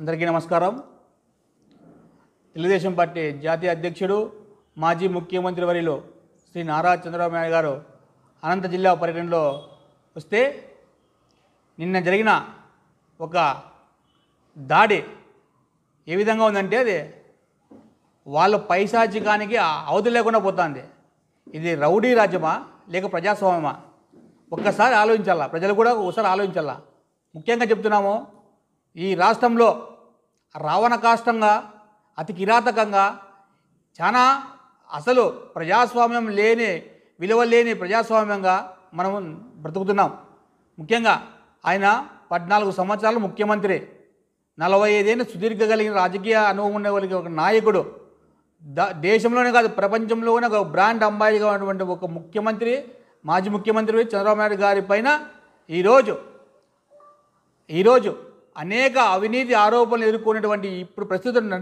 అందరికీ నమస్కారం తెలుగుదేశం పార్టీ జాతీయ అధ్యక్షుడు మాజీ ముఖ్యమంత్రి వరిలో శ్రీ నారా చంద్రబాబు నాయుడు గారు అనంత జిల్లా పర్యటనలో వస్తే నిన్న జరిగిన ఒక దాడి ఏ విధంగా ఉందంటే అది వాళ్ళ పైశాచికానికి అవధి లేకుండా పోతుంది ఇది రౌడీ రాజ్యమా లేక ప్రజాస్వామ్యమా ఒక్కసారి ఆలోచించాలా ప్రజలు కూడా ఒకసారి ఆలోచించాలా ముఖ్యంగా చెప్తున్నాము ఈ రాష్ట్రంలో రావణ కాష్టంగా అతి కిరాతకంగా చాలా అసలు ప్రజాస్వామ్యం లేని విలువ లేని ప్రజాస్వామ్యంగా మనం బ్రతుకుతున్నాం ముఖ్యంగా ఆయన పద్నాలుగు సంవత్సరాలు ముఖ్యమంత్రి నలభై ఐదేళ్ళు కలిగిన రాజకీయ అనుభవం వాళ్ళకి ఒక నాయకుడు ద దేశంలోనే కాదు ప్రపంచంలోనే ఒక బ్రాండ్ అంబాయిగా ఉన్నటువంటి ఒక ముఖ్యమంత్రి మాజీ ముఖ్యమంత్రి చంద్రబాబు నాయుడు గారి పైన ఈరోజు ఈరోజు అనేక అవినీతి ఆరోపణలు ఎదుర్కొనేటువంటి ఇప్పుడు ప్రస్తుతం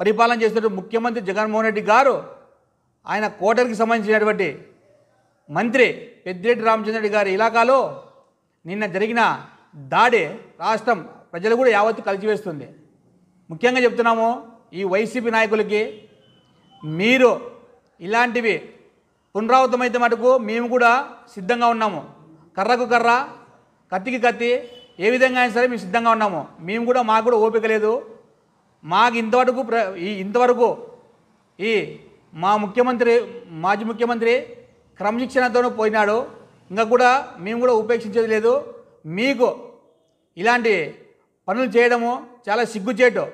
పరిపాలన చేస్తున్న ముఖ్యమంత్రి జగన్మోహన్ రెడ్డి గారు ఆయన కోటరికి సంబంధించినటువంటి మంత్రి పెద్దిరెడ్డి రెడ్డి గారి ఇలాకాలో నిన్న జరిగిన దాడి రాష్ట్రం ప్రజలు కూడా యావత్తు కలిసివేస్తుంది ముఖ్యంగా చెప్తున్నాము ఈ వైసీపీ నాయకులకి మీరు ఇలాంటివి పునరావృతమైతే మటుకు మేము కూడా సిద్ధంగా ఉన్నాము కర్రకు కర్ర కత్తికి కత్తి ఏ విధంగా అయినా సరే మేము సిద్ధంగా ఉన్నాము మేము కూడా మాకు కూడా ఓపిక లేదు మాకు ఇంతవరకు ప్ర ఈ ఇంతవరకు ఈ మా ముఖ్యమంత్రి మాజీ ముఖ్యమంత్రి క్రమశిక్షణతోనూ పోయినాడు ఇంకా కూడా మేము కూడా ఉపేక్షించేది లేదు మీకు ఇలాంటి పనులు చేయడము చాలా సిగ్గుచేటు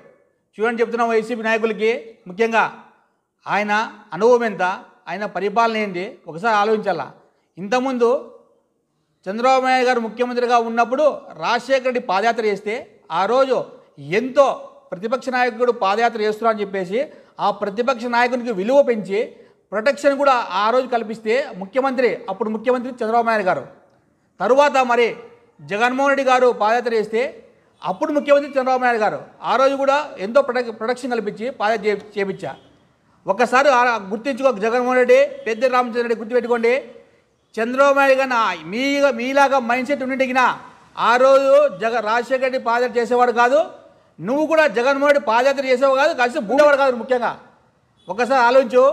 చూడండి చెప్తున్నాం వైసీపీ నాయకులకి ముఖ్యంగా ఆయన అనుభవం ఎంత ఆయన పరిపాలన ఏంటి ఒకసారి ఆలోచించాలా ఇంతకుముందు చంద్రబాబు గారు ముఖ్యమంత్రిగా ఉన్నప్పుడు రాజశేఖర రెడ్డి పాదయాత్ర చేస్తే ఆ రోజు ఎంతో ప్రతిపక్ష నాయకుడు పాదయాత్ర చేస్తున్నారని చెప్పేసి ఆ ప్రతిపక్ష నాయకునికి విలువ పెంచి ప్రొటెక్షన్ కూడా ఆ రోజు కల్పిస్తే ముఖ్యమంత్రి అప్పుడు ముఖ్యమంత్రి చంద్రబాబు నాయుడు గారు తరువాత మరి జగన్మోహన్ రెడ్డి గారు పాదయాత్ర చేస్తే అప్పుడు ముఖ్యమంత్రి చంద్రబాబు నాయుడు గారు ఆ రోజు కూడా ఎంతో ప్రొటెక్ ప్రొటెక్షన్ కల్పించి పాదయాత్ర చేపించా ఒకసారి గుర్తించుకో జగన్మోహన్ రెడ్డి పెద్ద రామచంద్ర రెడ్డి గుర్తుపెట్టుకోండి చంద్రబాబు నాయుడు కన్నా మీ మీలాగా మైండ్ సెట్ ఉండింటికినా ఆ రోజు జగ రాజశేఖర రెడ్డి పాదయాత్ర చేసేవాడు కాదు నువ్వు కూడా జగన్మోహన్ రెడ్డి పాదయాత్ర చేసేవాడు కాదు కలిసి బూడేవాడు కాదు ముఖ్యంగా ఒకసారి ఆలోచించు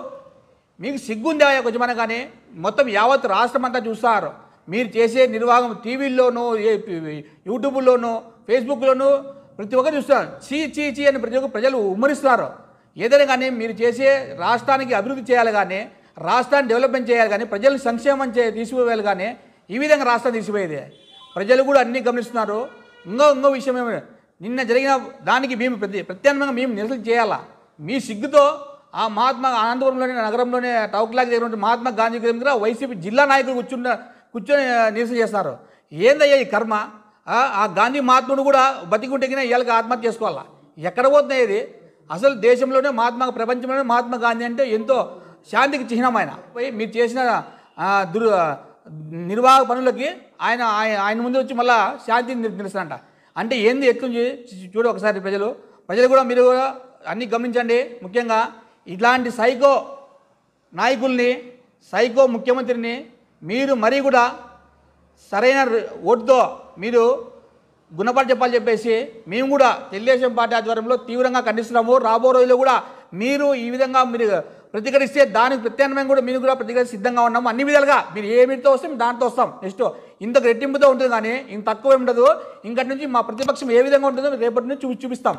మీకు సిగ్గుంది ఆయా కొంచెమని కానీ మొత్తం యావత్ రాష్ట్రం అంతా చూస్తారు మీరు చేసే నిర్వాహం టీవీల్లోనూ యూట్యూబ్లోనూ ఫేస్బుక్లోనూ ప్రతి ఒక్కరు చూస్తున్నారు చీ చీ చీ అని ప్రతి ఒక్క ప్రజలు ఉమ్మరిస్తున్నారు ఏదైనా కానీ మీరు చేసే రాష్ట్రానికి అభివృద్ధి చేయాలి కానీ రాష్ట్రాన్ని డెవలప్మెంట్ చేయాలి కానీ ప్రజలను సంక్షేమం చే తీసుకుపోయాలి కానీ ఈ విధంగా రాష్ట్రం తీసిపోయేది ప్రజలు కూడా అన్నీ గమనిస్తున్నారు ఇంకో ఇంకో విషయం ఏమైనా నిన్న జరిగిన దానికి మేము ప్రతి ప్రత్యామ్నంగా మేము నిరసన చేయాలా మీ సిగ్గుతో ఆ మహాత్మా అనంతపురంలోని నగరంలోనే టౌక్లాగ్ దగ్గర మహాత్మా గాంధీ దగ్గర వైసీపీ జిల్లా నాయకులు కూర్చున్న కూర్చొని నిరసన చేస్తారు ఏందయ్యా ఈ కర్మ ఆ గాంధీ మహాత్ముడు కూడా బతికుంటేగినా ఇవాళకి ఆత్మహత్య చేసుకోవాలా ఎక్కడ పోతున్నాయి అసలు దేశంలోనే మహాత్మా ప్రపంచంలోనే మహాత్మా గాంధీ అంటే ఎంతో శాంతికి చిహ్నం ఆయన పోయి మీరు చేసిన దుర్ నిర్వాహ పనులకి ఆయన ఆయన ముందు వచ్చి మళ్ళా శాంతిని నిలుస్తానంట అంటే ఏంది ఎక్కువ చూడు ఒకసారి ప్రజలు ప్రజలు కూడా మీరు కూడా అన్నీ గమనించండి ముఖ్యంగా ఇట్లాంటి సైకో నాయకుల్ని సైకో ముఖ్యమంత్రిని మీరు మరీ కూడా సరైన ఓటుతో మీరు గుణపాఠం చెప్పాలి చెప్పేసి మేము కూడా తెలుగుదేశం పార్టీ ఆధ్వర్యంలో తీవ్రంగా ఖండిస్తున్నాము రాబో రోజుల్లో కూడా మీరు ఈ విధంగా మీరు ప్రతిఘటిస్తే దానికి ప్రత్యామ్నాయం కూడా మీరు కూడా ప్రతిఘటి సిద్ధంగా ఉన్నాము అన్ని విధాలుగా మీరు ఏ మీటితో వస్తే మేము దాంతో వస్తాం నెక్స్ట్ ఇంతకు రెట్టింపుతో ఉంటుంది కానీ ఇంత తక్కువ ఉండదు ఇంకటి నుంచి మా ప్రతిపక్షం ఏ విధంగా ఉంటుందో రేపటి నుంచి చూపి చూపిస్తాం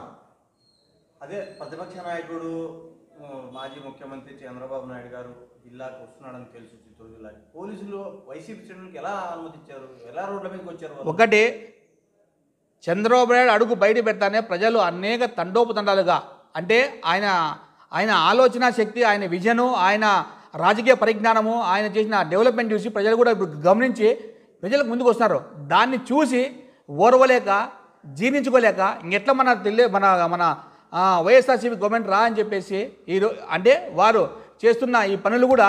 అదే ప్రతిపక్ష నాయకుడు మాజీ ముఖ్యమంత్రి చంద్రబాబు నాయుడు గారు జిల్లాకు వస్తున్నాడని తెలుసు చిత్తూరు జిల్లా పోలీసులు వైసీపీ శ్రేణులకు ఎలా అనుమతించారు ఎలా రోడ్ల మీదకి వచ్చారు ఒకటి చంద్రబాబు నాయుడు అడుగు బయట పెడతానే ప్రజలు అనేక తండోపు తండాలుగా అంటే ఆయన ఆయన ఆలోచన శక్తి ఆయన విజను ఆయన రాజకీయ పరిజ్ఞానము ఆయన చేసిన డెవలప్మెంట్ చూసి ప్రజలు కూడా గమనించి ప్రజలకు ముందుకు వస్తున్నారు దాన్ని చూసి ఓర్వలేక జీర్ణించుకోలేక ఇంకెట్లా మన తెలియ మన మన వైఎస్ఆర్సీపీ గవర్నమెంట్ రా అని చెప్పేసి ఈరో అంటే వారు చేస్తున్న ఈ పనులు కూడా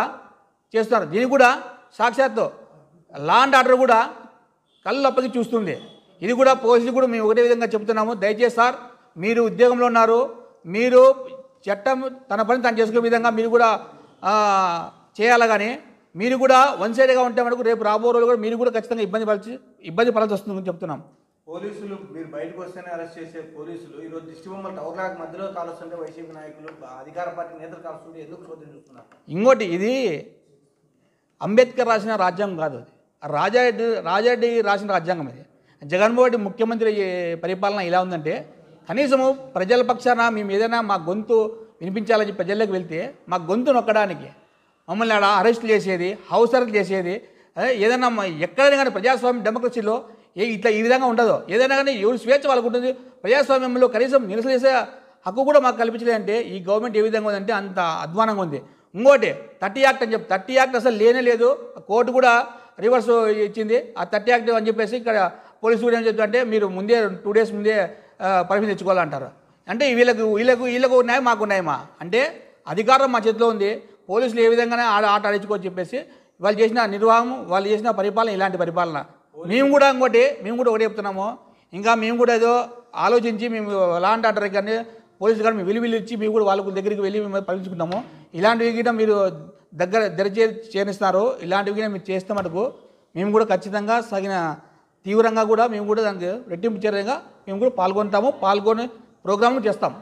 చేస్తున్నారు దీనికి కూడా సాక్షాత్తు లా అండ్ ఆర్డర్ కూడా కళ్ళప్పకి చూస్తుంది ఇది కూడా పోలీసులు కూడా మేము ఒకటే విధంగా చెబుతున్నాము దయచేసి సార్ మీరు ఉద్యోగంలో ఉన్నారు మీరు చట్టం తన పని తను చేసుకునే విధంగా మీరు కూడా చేయాలి కానీ మీరు కూడా వన్ సైడ్గా ఉంటే మనకు రేపు రాబో రోజులు కూడా మీరు కూడా ఖచ్చితంగా ఇబ్బంది పడాల్సి ఇబ్బంది పడాల్సి వస్తుందని చెప్తున్నాం పోలీసులు మీరు బయటకు వస్తేనే అరెస్ట్ చేసే పోలీసులు ఈరోజు దిష్టి బొమ్మలు టవర్లాక్ మధ్యలో కాలుస్తుంటే వైసీపీ నాయకులు అధికార పార్టీ నేతలు కాలుస్తుంటే ఎందుకు చూస్తున్నారు ఇంకోటి ఇది అంబేద్కర్ రాసిన రాజ్యాంగం కాదు అది రాజారెడ్డి రాజారెడ్డి రాసిన రాజ్యాంగం ఇది జగన్మోహన్ రెడ్డి ముఖ్యమంత్రి పరిపాలన ఇలా ఉందంటే కనీసము ప్రజల పక్షాన మేము ఏదైనా మా గొంతు వినిపించాలని ప్రజల్లోకి వెళ్తే మా గొంతు నొక్కడానికి మమ్మల్ని ఆడ అరెస్ట్ చేసేది హౌస్ అరెస్ట్ చేసేది ఏదైనా ఎక్కడైనా కానీ ప్రజాస్వామ్య డెమోక్రసీలో ఏ ఇట్లా ఈ విధంగా ఉండదు ఏదైనా కానీ ఎవరి స్వేచ్ఛ వాళ్ళకు ఉంటుంది ప్రజాస్వామ్యంలో కనీసం నిరసన చేసే హక్కు కూడా మాకు కల్పించలేదంటే ఈ గవర్నమెంట్ ఏ విధంగా ఉందంటే అంత అధ్వానంగా ఉంది ఇంకోటి థర్టీ యాక్ట్ అని చెప్పి థర్టీ యాక్ట్ అసలు లేనే లేదు కోర్టు కూడా రివర్స్ ఇచ్చింది ఆ థర్టీ యాక్ట్ అని చెప్పేసి ఇక్కడ పోలీసు కూడా ఏం చెప్తుంటే మీరు ముందే టూ డేస్ ముందే పరిమితి తెచ్చుకోవాలంటారు అంటే వీళ్ళకు వీళ్ళకు వీళ్ళకు ఉన్నాయి మాకు ఉన్నాయమా అంటే అధికారం మా చేతిలో ఉంది పోలీసులు ఏ విధంగానే ఆడ ఆట ఆడించుకోవచ్చు చెప్పేసి వాళ్ళు చేసిన నిర్వాహం వాళ్ళు చేసిన పరిపాలన ఇలాంటి పరిపాలన మేము కూడా ఇంకోటి మేము కూడా ఒకటి చెప్తున్నాము ఇంకా మేము కూడా ఏదో ఆలోచించి మేము లాంటి ఆర్డర్ కానీ పోలీసులు కానీ విలువలు ఇచ్చి మేము కూడా వాళ్ళ దగ్గరికి వెళ్ళి మేము పరిమించుకుంటాము ఇలాంటివి కూడా మీరు దగ్గర దరిచే చేరుస్తున్నారు ఇలాంటివి కూడా మీరు చేస్తే మటుకు మేము కూడా ఖచ్చితంగా సగిన తీవ్రంగా కూడా మేము కూడా దానికి రెట్టింపు చర్యగా మేము కూడా పాల్గొంటాము పాల్గొని ప్రోగ్రాంలు చేస్తాం